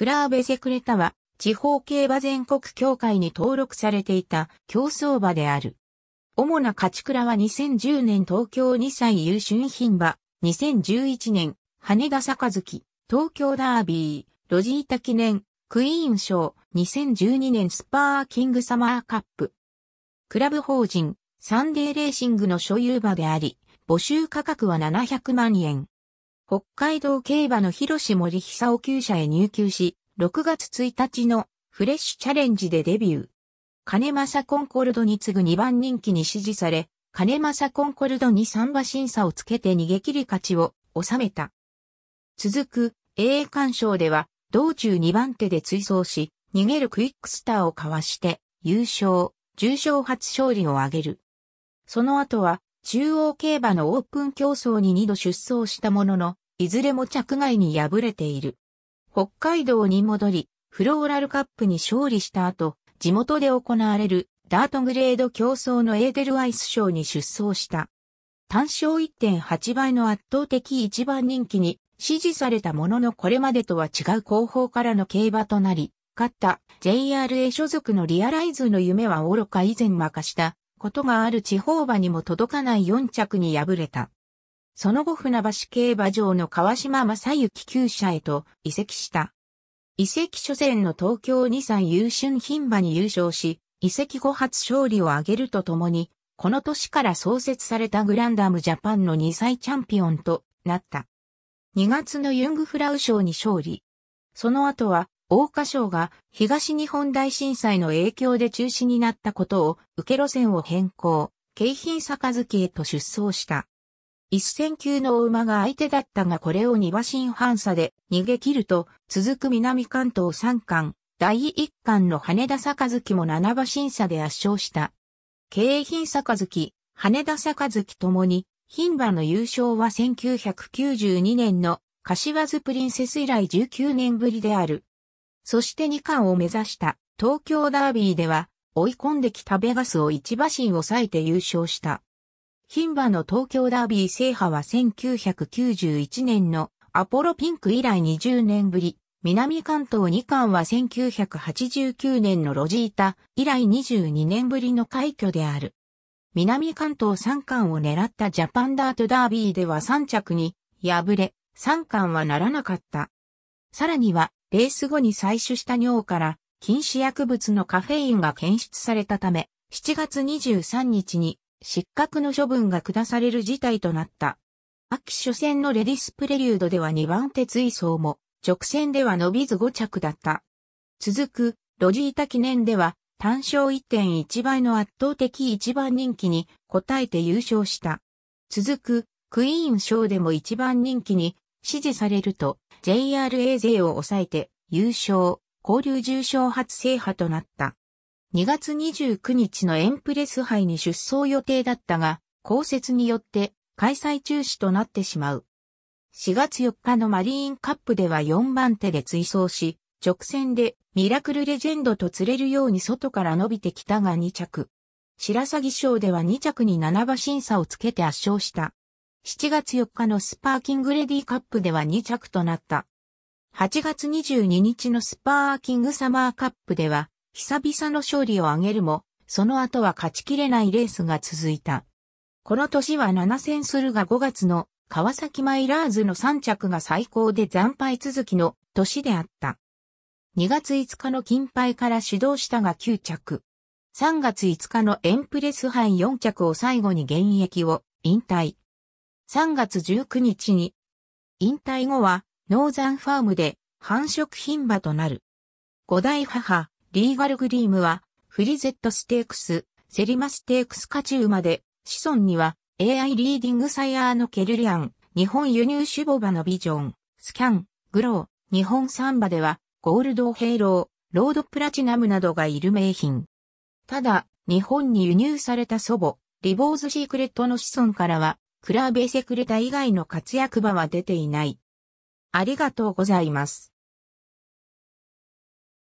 クラーベセクレタは、地方競馬全国協会に登録されていた競争馬である。主な勝ち倉は2010年東京2歳優春品馬、2011年、羽田坂月、東京ダービー、ロジータ記念、クイーン賞、2012年スパーキングサマーカップ。クラブ法人、サンデーレーシングの所有馬であり、募集価格は700万円。北海道競馬の広志森久夫厩舎へ入厩し、6月1日のフレッシュチャレンジでデビュー。金正コンコルドに次ぐ2番人気に支持され、金正コンコルドに3馬審査をつけて逃げ切り勝ちを収めた。続く、英鑑賞では、道中2番手で追走し、逃げるクイックスターをかわして、優勝、重賞初勝利を挙げる。その後は、中央競馬のオープン競争に2度出走したものの、いずれも着外に敗れている。北海道に戻り、フローラルカップに勝利した後、地元で行われるダートグレード競争のエーデルワイス賞に出走した。単勝1.8倍の圧倒的一番人気に支持されたもののこれまでとは違う後方からの競馬となり、勝った JRA 所属のリアライズの夢は愚か以前任したことがある地方馬にも届かない4着に敗れた。その後船橋競馬場の川島正幸厩舎へと移籍した。移籍初戦の東京2歳優春牝馬に優勝し、移籍後初勝利を挙げるとともに、この年から創設されたグランダムジャパンの2歳チャンピオンとなった。2月のユングフラウ賞に勝利。その後は、桜花賞が東日本大震災の影響で中止になったことを受け路線を変更、京浜坂月へと出走した。一戦級の馬が相手だったがこれを二馬身半差で逃げ切ると、続く南関東三冠、第一巻の羽田坂月も七馬身差で圧勝した。京浜月、羽田坂月ともに、牝馬の優勝は1992年の柏津プリンセス以来19年ぶりである。そして二冠を目指した東京ダービーでは追い込んできたベガスを一馬身抑えて優勝した。牝馬の東京ダービー制覇は1991年のアポロピンク以来20年ぶり、南関東2冠は1989年のロジータ以来22年ぶりの快挙である。南関東3冠を狙ったジャパンダートダービーでは3着に敗れ、3冠はならなかった。さらには、レース後に採取した尿から禁止薬物のカフェインが検出されたため、7月23日に失格の処分が下される事態となった。秋初戦のレディスプレリュードでは2番手追走も、直線では伸びず5着だった。続く、ロジータ記念では、単勝1.1倍の圧倒的1番人気に応えて優勝した。続く、クイーン賞でも1番人気に支持されると JRA 勢を抑えて優勝、交流重賞初制覇となった。2月29日のエンプレス杯に出走予定だったが、降雪によって開催中止となってしまう。4月4日のマリーンカップでは4番手で追走し、直線でミラクルレジェンドと釣れるように外から伸びてきたが2着。白鷺賞では2着に7馬審査をつけて圧勝した。7月4日のスパーキングレディカップでは2着となった。8月22日のスパーキングサマーカップでは久々の勝利を挙げるも、その後は勝ちきれないレースが続いた。この年は7戦するが5月の川崎マイラーズの3着が最高で惨敗続きの年であった。2月5日の金牌から始動したが9着。3月5日のエンプレス杯4着を最後に現役を引退。3月19日に引退後はノーザンファームで繁殖牝馬となる。五代母、リーガルグリームは、フリゼットステークス、セリマステークス勝ち馬で、子孫には、AI リーディングサイヤーのケルリアン、日本輸入種母馬のビジョン、スキャン、グロー、日本サンバでは、ゴールドヘイロー、ロードプラチナムなどがいる名品。ただ、日本に輸入された祖母、リボーズシークレットの子孫からは、クラーベセクレタ以外の活躍馬は出ていない。ありがとうございます。